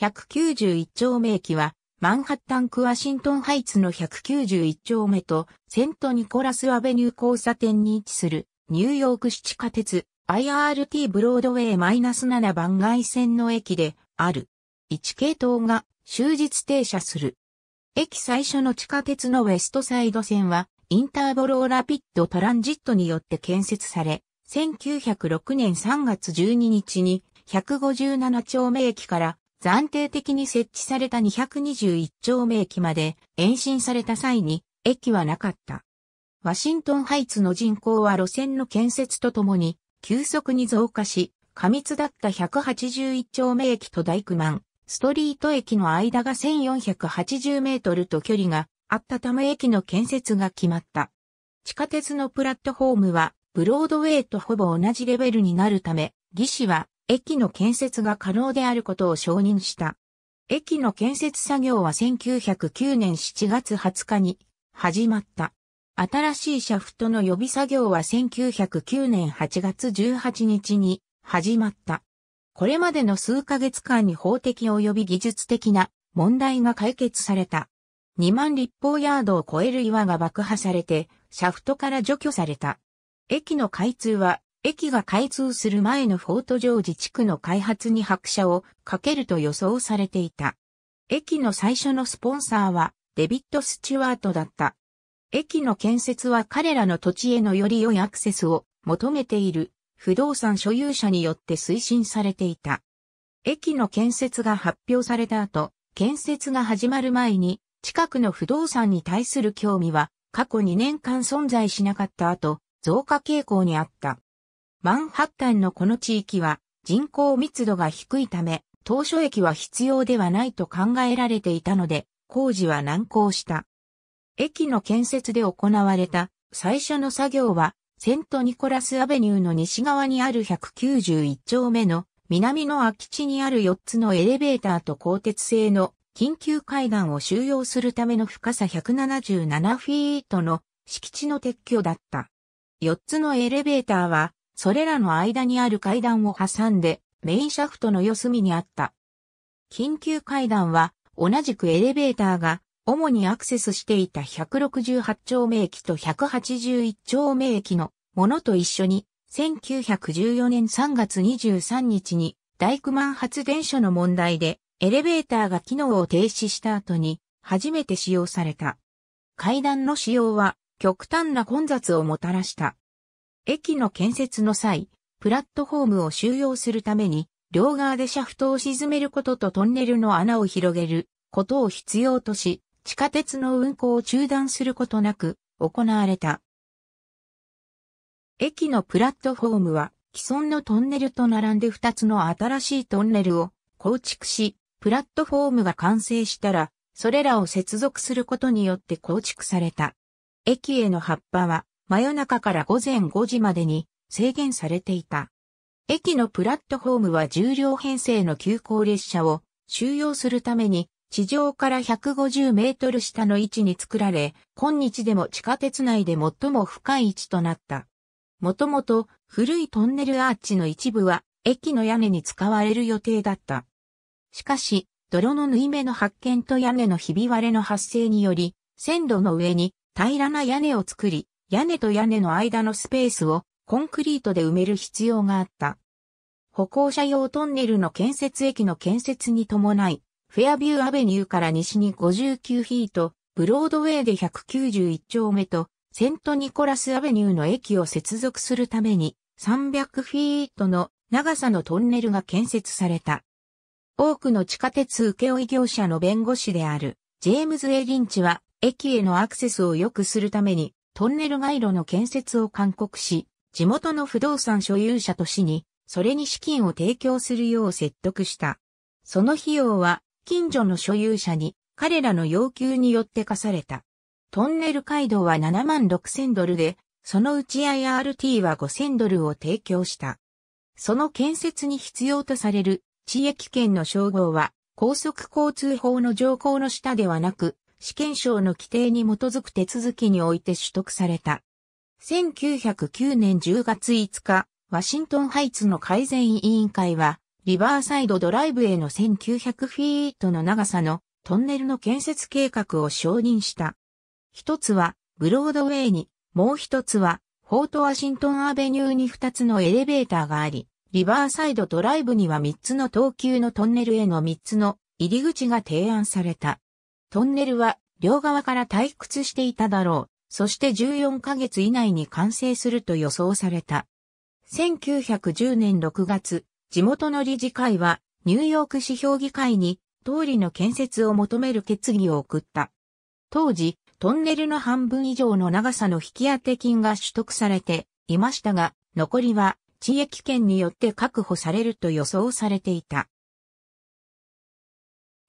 191丁目駅は、マンハッタンクワシントンハイツの191丁目と、セントニコラスアベニュー交差点に位置する、ニューヨーク市地下鉄、IRT ブロードウェイ -7 番外線の駅で、ある。1系統が終日停車する。駅最初の地下鉄のウェストサイド線は、インターボローラピッドトランジットによって建設され、1906年3月12日に157丁目駅から暫定的に設置された221丁目駅まで延伸された際に駅はなかった。ワシントンハイツの人口は路線の建設とともに急速に増加し、過密だった181丁目駅と大工ンストリート駅の間が1480メートルと距離があったため駅の建設が決まった。地下鉄のプラットフォームはブロードウェイとほぼ同じレベルになるため、技師は駅の建設が可能であることを承認した。駅の建設作業は1909年7月20日に始まった。新しいシャフトの予備作業は1909年8月18日に始まった。これまでの数ヶ月間に法的及び技術的な問題が解決された。2万立方ヤードを超える岩が爆破されて、シャフトから除去された。駅の開通は駅が開通する前のフォートジョージ地区の開発に拍車をかけると予想されていた。駅の最初のスポンサーはデビッド・スチュワートだった。駅の建設は彼らの土地へのより良いアクセスを求めている不動産所有者によって推進されていた。駅の建設が発表された後、建設が始まる前に近くの不動産に対する興味は過去2年間存在しなかった後、増加傾向にあった。マンハッタンのこの地域は人口密度が低いため、当初駅は必要ではないと考えられていたので、工事は難航した。駅の建設で行われた最初の作業は、セントニコラスアベニューの西側にある191丁目の南の空き地にある4つのエレベーターと鋼鉄製の緊急階段を収容するための深さ177フィートの敷地の撤去だった。4つのエレベーターはそれらの間にある階段を挟んで、メインシャフトの四隅にあった。緊急階段は、同じくエレベーターが、主にアクセスしていた168丁目駅と181丁目駅のものと一緒に、1914年3月23日に、大工マン発電所の問題で、エレベーターが機能を停止した後に、初めて使用された。階段の使用は、極端な混雑をもたらした。駅の建設の際、プラットフォームを収容するために、両側でシャフトを沈めることとトンネルの穴を広げることを必要とし、地下鉄の運行を中断することなく行われた。駅のプラットフォームは既存のトンネルと並んで2つの新しいトンネルを構築し、プラットフォームが完成したら、それらを接続することによって構築された。駅への葉っぱは真夜中から午前5時までに制限されていた。駅のプラットホームは重量編成の急行列車を収容するために地上から150メートル下の位置に作られ、今日でも地下鉄内で最も深い位置となった。もともと古いトンネルアーチの一部は駅の屋根に使われる予定だった。しかし、泥の縫い目の発見と屋根のひび割れの発生により、線路の上に平らな屋根を作り、屋根と屋根の間のスペースをコンクリートで埋める必要があった。歩行者用トンネルの建設駅の建設に伴い、フェアビューアベニューから西に59フィート、ブロードウェイで191丁目と、セントニコラスアベニューの駅を接続するために、300フィートの長さのトンネルが建設された。多くの地下鉄請負業者の弁護士である、ジェームズ・エリンチは、駅へのアクセスを良くするために、トンネル街路の建設を勧告し、地元の不動産所有者と市に、それに資金を提供するよう説得した。その費用は、近所の所有者に、彼らの要求によって課された。トンネル街道は7万6千ドルで、そのうち IRT は5千ドルを提供した。その建設に必要とされる地域圏の称号は高速交通法の条項の下ではなく試験証の規定に基づく手続きにおいて取得された。1909年10月5日、ワシントンハイツの改善委員会は、リバーサイドドライブへの1900フィートの長さのトンネルの建設計画を承認した。一つはブロードウェイに、もう一つはフォートワシントンアベニューに二つのエレベーターがあり、リバーサイドドライブには三つの等級のトンネルへの三つの入り口が提案された。トンネルは両側から退屈していただろう。そして14ヶ月以内に完成すると予想された。1910年6月、地元の理事会はニューヨーク市評議会に通りの建設を求める決議を送った。当時、トンネルの半分以上の長さの引き当て金が取得されていましたが、残りは地域圏によって確保されると予想されていた。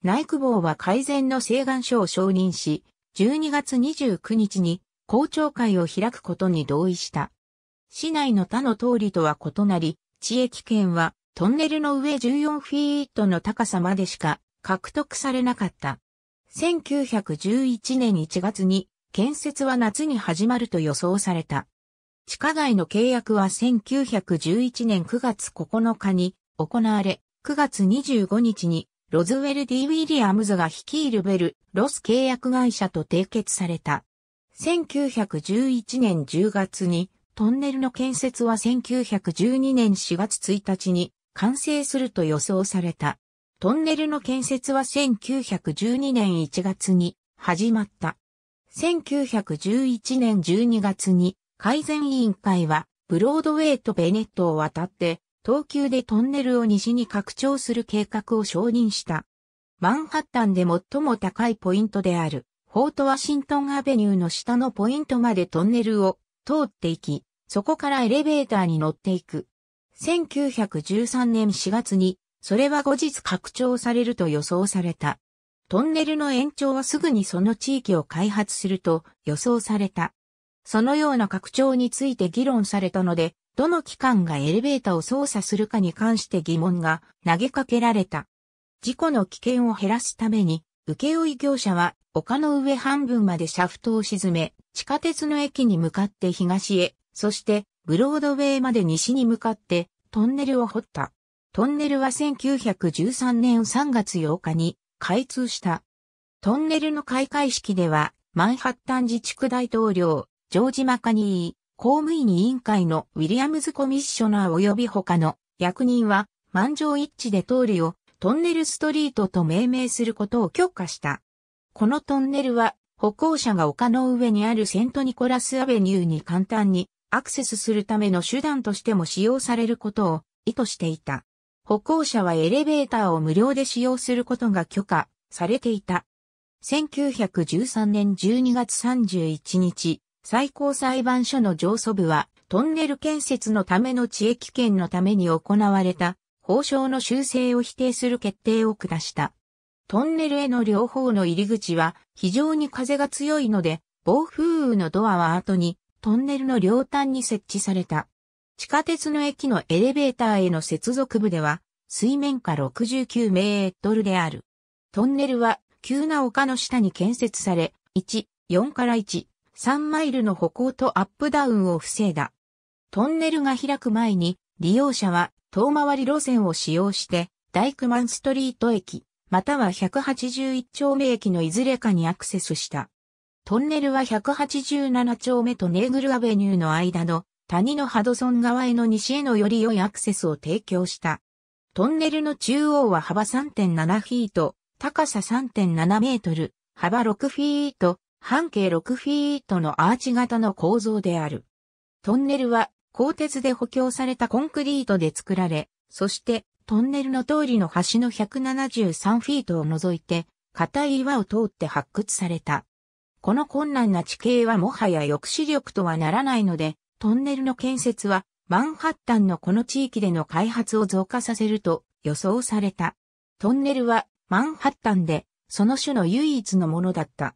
内久保は改善の請願書を承認し、12月29日に校長会を開くことに同意した。市内の他の通りとは異なり、地域圏はトンネルの上14フィートの高さまでしか獲得されなかった。1911年1月に建設は夏に始まると予想された。地下街の契約は1911年9月9日に行われ、9月25日にロズウェル・ D・ ウィリアムズが率いるベル・ロス契約会社と締結された。1911年10月に、トンネルの建設は1912年4月1日に完成すると予想された。トンネルの建設は1912年1月に始まった。1911年12月に改善委員会はブロードウェイとベネットを渡って東急でトンネルを西に拡張する計画を承認した。マンハッタンで最も高いポイントである、フォートワシントンアベニューの下のポイントまでトンネルを通っていき、そこからエレベーターに乗っていく。1913年4月に、それは後日拡張されると予想された。トンネルの延長はすぐにその地域を開発すると予想された。そのような拡張について議論されたので、どの機関がエレベーターを操作するかに関して疑問が投げかけられた。事故の危険を減らすために、請負業者は丘の上半分までシャフトを沈め、地下鉄の駅に向かって東へ、そしてブロードウェイまで西に向かってトンネルを掘った。トンネルは1913年3月8日に開通した。トンネルの開会式では、マンハッタン自治区大統領、ジョージ・マカニー、公務員委員会のウィリアムズコミッショナー及び他の役人は満場一致で通りをトンネルストリートと命名することを許可した。このトンネルは歩行者が丘の上にあるセントニコラスアベニューに簡単にアクセスするための手段としても使用されることを意図していた。歩行者はエレベーターを無料で使用することが許可されていた。1913年12月31日、最高裁判所の上訴部は、トンネル建設のための地域圏のために行われた、法章の修正を否定する決定を下した。トンネルへの両方の入り口は非常に風が強いので、暴風雨のドアは後にトンネルの両端に設置された。地下鉄の駅のエレベーターへの接続部では、水面下69メートルである。トンネルは急な丘の下に建設され、1、4から1、3マイルの歩行とアップダウンを防いだ。トンネルが開く前に利用者は遠回り路線を使用して大工マンストリート駅または181丁目駅のいずれかにアクセスした。トンネルは187丁目とネーグルアベニューの間の谷のハドソン側への西へのより良いアクセスを提供した。トンネルの中央は幅3.7フィート、高さ3.7メートル、幅6フィート、半径6フィートのアーチ型の構造である。トンネルは鋼鉄で補強されたコンクリートで作られ、そしてトンネルの通りの端の173フィートを除いて、硬い岩を通って発掘された。この困難な地形はもはや抑止力とはならないので、トンネルの建設はマンハッタンのこの地域での開発を増加させると予想された。トンネルはマンハッタンでその種の唯一のものだった。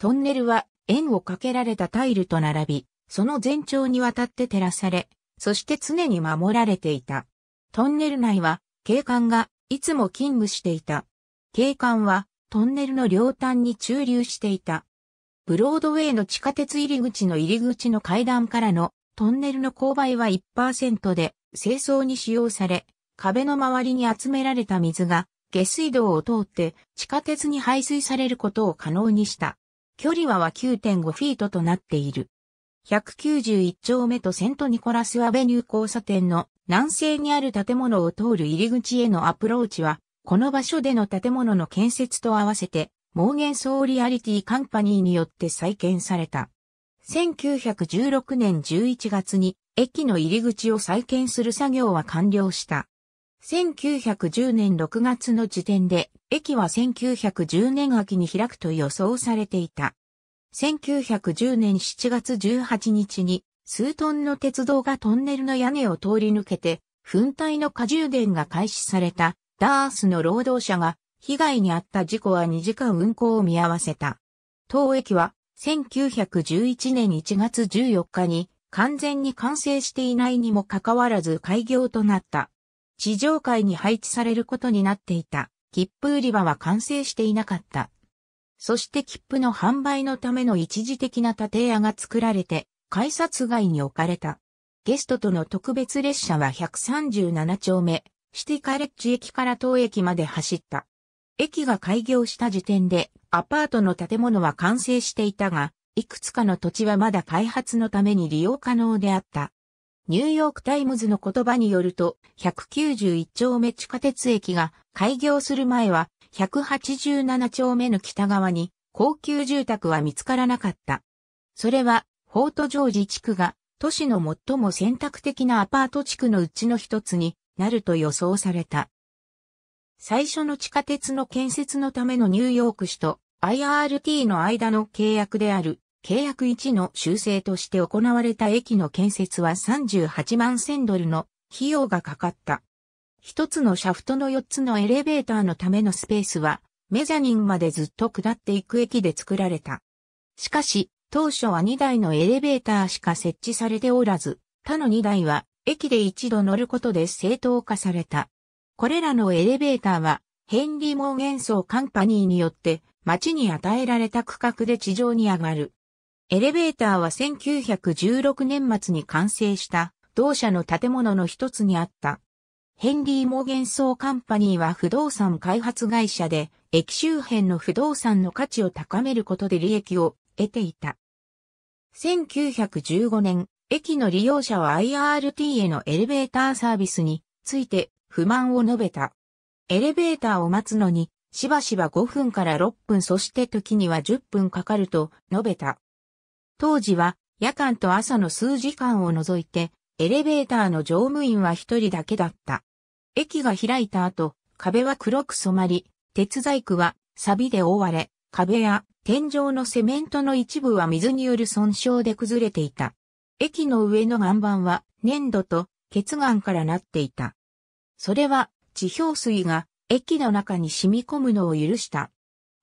トンネルは円をかけられたタイルと並び、その全長にわたって照らされ、そして常に守られていた。トンネル内は警官がいつも勤務していた。警官はトンネルの両端に駐留していた。ブロードウェイの地下鉄入り口の入り口の階段からのトンネルの勾配は1%で清掃に使用され、壁の周りに集められた水が下水道を通って地下鉄に排水されることを可能にした。距離はは9.5フィートとなっている。191丁目とセントニコラスアベニュー交差点の南西にある建物を通る入り口へのアプローチは、この場所での建物の建設と合わせて、モーゲンソーリアリティカンパニーによって再建された。1916年11月に駅の入り口を再建する作業は完了した。1910年6月の時点で、駅は1910年秋に開くと予想されていた。1910年7月18日に、数トンの鉄道がトンネルの屋根を通り抜けて、噴体の過充電が開始された、ダースの労働者が、被害に遭った事故は2時間運行を見合わせた。当駅は、1911年1月14日に、完全に完成していないにもかかわらず開業となった。地上階に配置されることになっていた切符売り場は完成していなかった。そして切符の販売のための一時的な建屋が作られて、改札外に置かれた。ゲストとの特別列車は137丁目、シティカレッジ駅から当駅まで走った。駅が開業した時点で、アパートの建物は完成していたが、いくつかの土地はまだ開発のために利用可能であった。ニューヨークタイムズの言葉によると、191丁目地下鉄駅が開業する前は、187丁目の北側に高級住宅は見つからなかった。それは、フォートジョージ地区が都市の最も選択的なアパート地区のうちの一つになると予想された。最初の地下鉄の建設のためのニューヨーク市と IRT の間の契約である契約1の修正として行われた駅の建設は38万千ドルの費用がかかった。一つのシャフトの4つのエレベーターのためのスペースは、メジャニンまでずっと下っていく駅で作られた。しかし、当初は2台のエレベーターしか設置されておらず、他の2台は駅で一度乗ることで正当化された。これらのエレベーターは、ヘンリー・モーゲンソーカンパニーによって、街に与えられた区画で地上に上がる。エレベーターは1916年末に完成した同社の建物の一つにあった。ヘンリー・モーゲンソーカンパニーは不動産開発会社で、駅周辺の不動産の価値を高めることで利益を得ていた。1915年、駅の利用者は IRT へのエレベーターサービスについて不満を述べた。エレベーターを待つのに、しばしば5分から6分そして時には10分かかると述べた。当時は夜間と朝の数時間を除いて、エレベーターの乗務員は一人だけだった。駅が開いた後、壁は黒く染まり、鉄細工は錆で覆われ、壁や天井のセメントの一部は水による損傷で崩れていた。駅の上の岩盤は粘土と血岩からなっていた。それは地表水が駅の中に染み込むのを許した。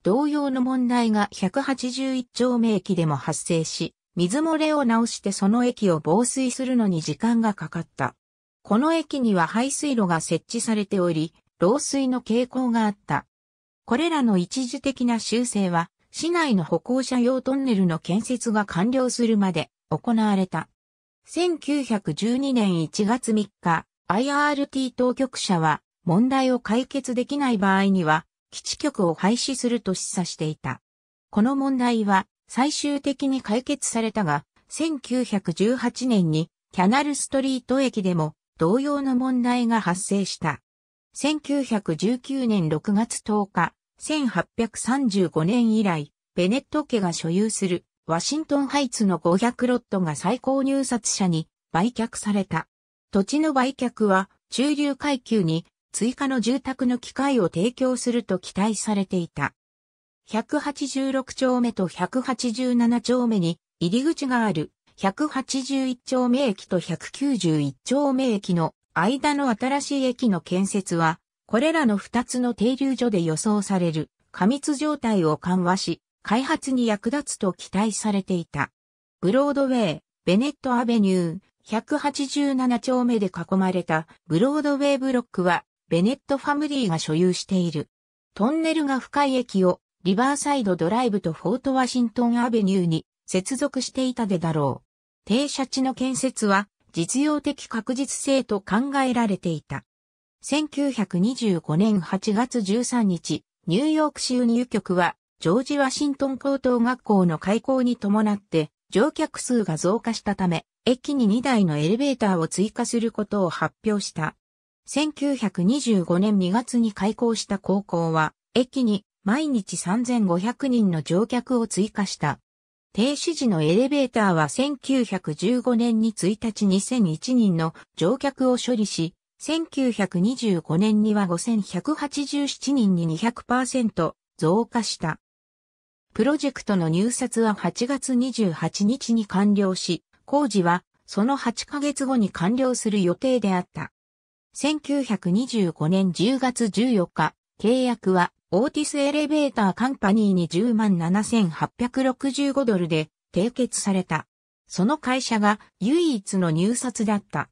同様の問題が181丁目駅でも発生し、水漏れを直してその駅を防水するのに時間がかかった。この駅には排水路が設置されており、漏水の傾向があった。これらの一時的な修正は、市内の歩行者用トンネルの建設が完了するまで行われた。1912年1月3日、IRT 当局者は問題を解決できない場合には、基地局を廃止すると示唆していた。この問題は最終的に解決されたが、1918年にキャナルストリート駅でも同様の問題が発生した。1919年6月10日、1835年以来、ベネット家が所有するワシントンハイツの500ロットが最高入札者に売却された。土地の売却は中流階級に追加の住宅の機会を提供すると期待されていた。186丁目と187丁目に入り口がある181丁目駅と191丁目駅の間の新しい駅の建設は、これらの2つの停留所で予想される過密状態を緩和し、開発に役立つと期待されていた。ブロードウェイ、ベネットアベニュー、187丁目で囲まれたブロードウェイブロックはベネットファミリーが所有している。トンネルが深い駅をリバーサイドドライブとフォートワシントンアベニューに接続していたでだろう。停車地の建設は実用的確実性と考えられていた。1925年8月13日、ニューヨーク州入局はジョージ・ワシントン高等学校の開校に伴って乗客数が増加したため、駅に2台のエレベーターを追加することを発表した。1925年2月に開校した高校は、駅に毎日3500人の乗客を追加した。停止時のエレベーターは1915年に1日2001人の乗客を処理し、1925年には5187人に200%増加した。プロジェクトの入札は8月28日に完了し、工事はその8ヶ月後に完了する予定であった。1925年10月14日、契約はオーティスエレベーターカンパニーに10万7865ドルで締結された。その会社が唯一の入札だった。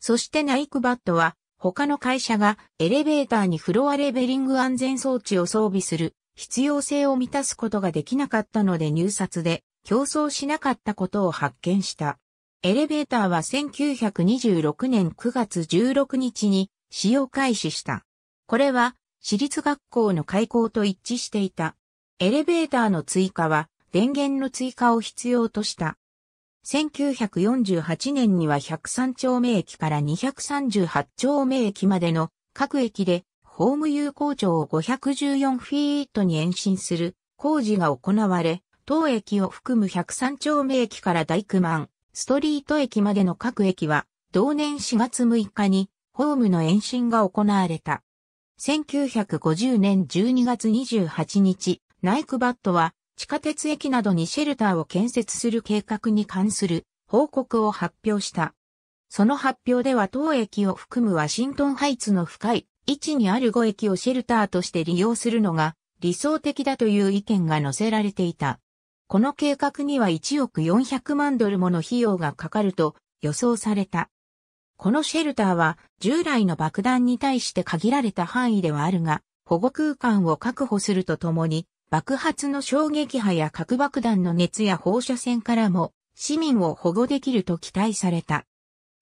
そしてナイクバットは他の会社がエレベーターにフロアレベリング安全装置を装備する必要性を満たすことができなかったので入札で競争しなかったことを発見した。エレベーターは1926年9月16日に使用開始した。これは私立学校の開校と一致していた。エレベーターの追加は電源の追加を必要とした。1948年には103丁目駅から238丁目駅までの各駅でホーム有効長を514フィートに延伸する工事が行われ、当駅を含む103丁目駅から大工満、ストリート駅までの各駅は、同年4月6日に、ホームの延伸が行われた。1950年12月28日、ナイクバットは、地下鉄駅などにシェルターを建設する計画に関する報告を発表した。その発表では当駅を含むワシントンハイツの深い位置にある5駅をシェルターとして利用するのが理想的だという意見が載せられていた。この計画には1億400万ドルもの費用がかかると予想された。このシェルターは従来の爆弾に対して限られた範囲ではあるが、保護空間を確保するとともに、爆発の衝撃波や核爆弾の熱や放射線からも市民を保護できると期待された。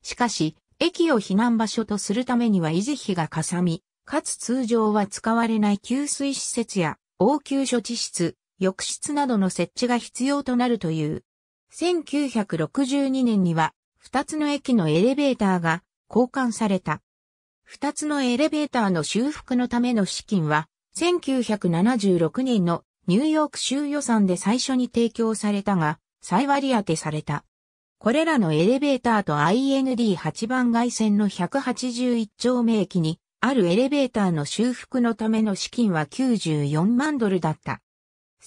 しかし、駅を避難場所とするためには維持費がかさみ、かつ通常は使われない給水施設や応急処置室、浴室などの設置が必要となるという。1962年には、2つの駅のエレベーターが交換された。2つのエレベーターの修復のための資金は、1976年のニューヨーク州予算で最初に提供されたが、再割り当てされた。これらのエレベーターと IND8 番外線の181丁目駅に、あるエレベーターの修復のための資金は94万ドルだった。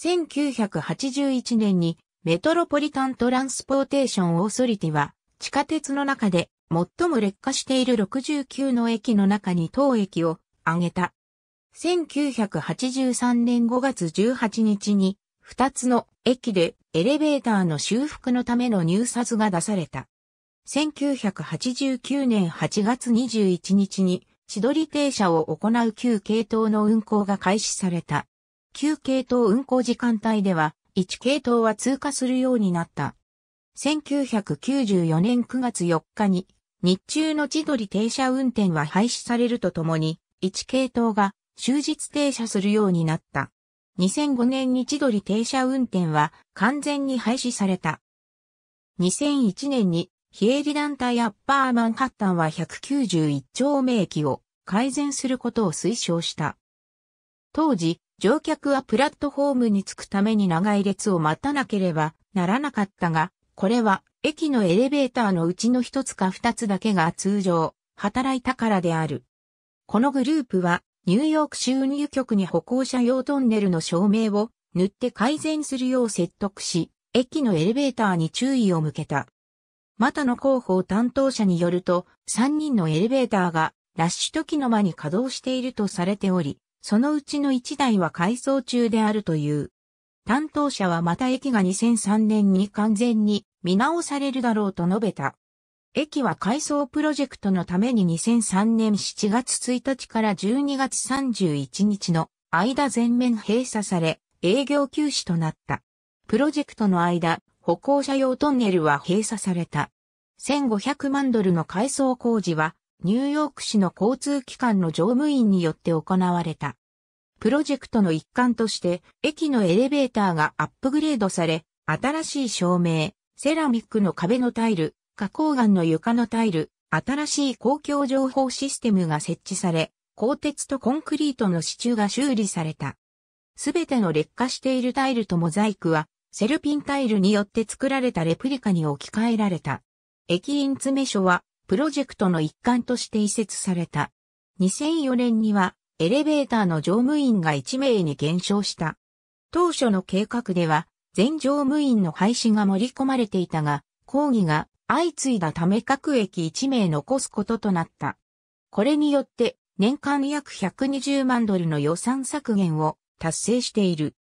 1981年にメトロポリタントランスポーテーションオーソリティは地下鉄の中で最も劣化している69の駅の中に当駅を挙げた。1983年5月18日に2つの駅でエレベーターの修復のための入札が出された。1989年8月21日に千鳥停車を行う旧系統の運行が開始された。9系統運行時間帯では、1系統は通過するようになった。1994年9月4日に、日中の千鳥停車運転は廃止されるとともに、1系統が終日停車するようになった。2005年に千鳥停車運転は完全に廃止された。2001年に非営利団体アッパーマンハッタンは191丁目駅を改善することを推奨した。当時、乗客はプラットフォームに着くために長い列を待たなければならなかったが、これは駅のエレベーターのうちの一つか二つだけが通常、働いたからである。このグループは、ニューヨーク州入局に歩行者用トンネルの照明を塗って改善するよう説得し、駅のエレベーターに注意を向けた。またの広報担当者によると、3人のエレベーターがラッシュ時の間に稼働しているとされており、そのうちの1台は改装中であるという。担当者はまた駅が2003年に完全に見直されるだろうと述べた。駅は改装プロジェクトのために2003年7月1日から12月31日の間全面閉鎖され営業休止となった。プロジェクトの間、歩行者用トンネルは閉鎖された。1500万ドルの改装工事はニューヨーク市の交通機関の乗務員によって行われた。プロジェクトの一環として、駅のエレベーターがアップグレードされ、新しい照明、セラミックの壁のタイル、花崗岩の床のタイル、新しい公共情報システムが設置され、鋼鉄とコンクリートの支柱が修理された。すべての劣化しているタイルとモザイクは、セルピンタイルによって作られたレプリカに置き換えられた。駅員詰所は、プロジェクトの一環として移設された。2004年にはエレベーターの乗務員が1名に減少した。当初の計画では全乗務員の廃止が盛り込まれていたが、抗議が相次いだため各駅1名残すこととなった。これによって年間約120万ドルの予算削減を達成している。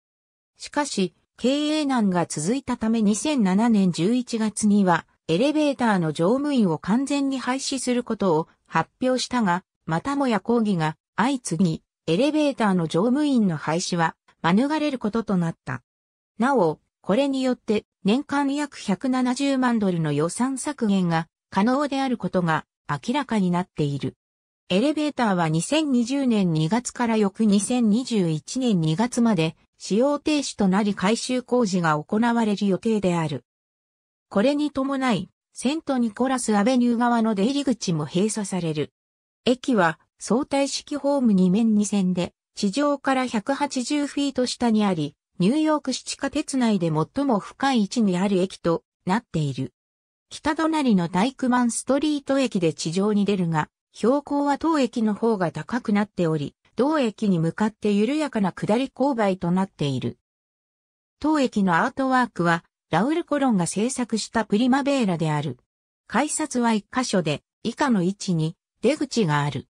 しかし、経営難が続いたため2007年11月にはエレベーターの乗務員を完全に廃止することを発表したが、またもや抗議が相次ぎ、エレベーターの乗務員の廃止は免れることとなった。なお、これによって年間約170万ドルの予算削減が可能であることが明らかになっている。エレベーターは2020年2月から翌2021年2月まで使用停止となり改修工事が行われる予定である。これに伴い、セントニコラスアベニュー側の出入り口も閉鎖される。駅は相対式ホーム2面2線で、地上から180フィート下にあり、ニューヨーク市地下鉄内で最も深い位置にある駅となっている。北隣のダイクマンストリート駅で地上に出るが、標高は当駅の方が高くなっており、同駅に向かって緩やかな下り勾配となっている。当駅のアートワークはラウル・コロンが制作したプリマベーラである。改札は1箇所で、以下の位置に出口がある。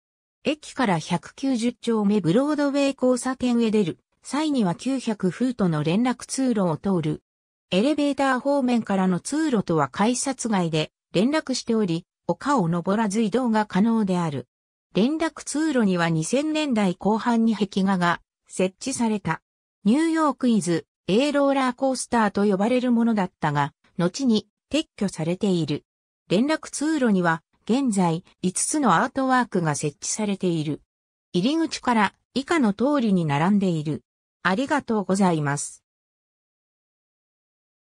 駅から190丁目ブロードウェイ交差点へ出る。際には900フートの連絡通路を通る。エレベーター方面からの通路とは改札外で連絡しており、丘を登らず移動が可能である。連絡通路には2000年代後半に壁画が設置された。ニューヨークイズ A ローラーコースターと呼ばれるものだったが、後に撤去されている。連絡通路には、現在5つのアートワークが設置されている。入り口から以下の通りに並んでいる。ありがとうございます。